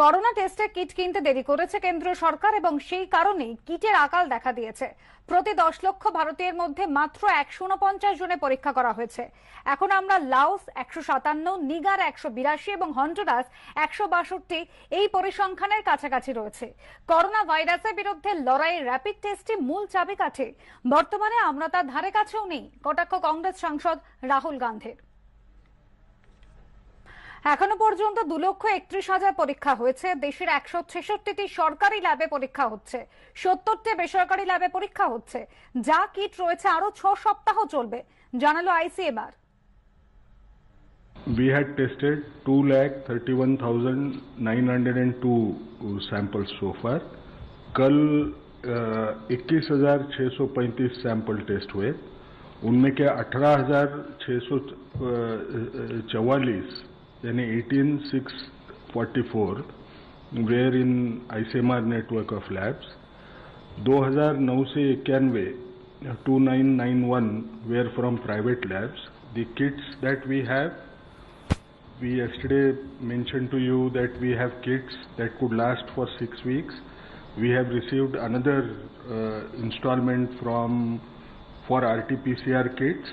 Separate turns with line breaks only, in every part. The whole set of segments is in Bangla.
করোনা টেস্টে কিট কিনতে দেরি করেছে কেন্দ্র সরকার এবং সেই কারণেই কিটের আকাল দেখা দিয়েছে প্রতি দশ লক্ষ ভারতীয়ের মধ্যে মাত্র একশো উনপঞ্চাশ জনে পরীক্ষা করা হয়েছে এখন আমরা লাওস একশো সাতান্ন নিগার একশো বিরাশি এবং হন্ডুরাস একশো বাষট্টি এই পরিসংখ্যানের কাছাকাছি রয়েছে করোনা ভাইরাসের বিরুদ্ধে লড়াই র্যাপিড টেস্টে মূল চাবিকাঠি বর্তমানে আমরা তার ধারে কাছেও নেই কটাক্ষ কংগ্রেস সাংসদ রাহুল গান্ধীর এখনো পর্যন্ত দু লক্ষ একত্রিশ হাজার পরীক্ষা হয়েছে দেশের একশো ছেষট্টিটি সরকারি ল্যাবে পরীক্ষা হচ্ছে সত্তরটি বেসরকারি ল্যাবে পরীক্ষা হচ্ছে যা কিট রয়েছে আরো ছ সপ্তাহ চলবে জানালো ICMR
We had tested 2,31,902 uh, samples so far. Kal uh, 21,635 sample test पैंतीस सैंपल टेस्ट हुए उनमें क्या in 18644 where in ICMR network of labs. 2009 से इक्यानवे 2991 were from private labs. The kits that we have, we yesterday mentioned to you that we have kits that could last for six weeks. We have received another uh, installment from for RT-PCR kits,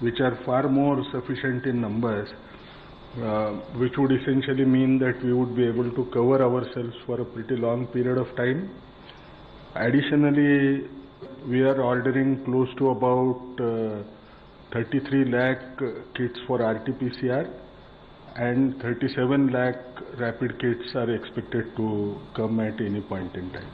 which are far more sufficient in numbers uh, which would essentially mean that we would be able to cover ourselves for a pretty long period of time. Additionally, we are ordering close to about uh, 33 lakh kits for RT-PCR and 37 lakh rapid kits are expected to come at any point in time.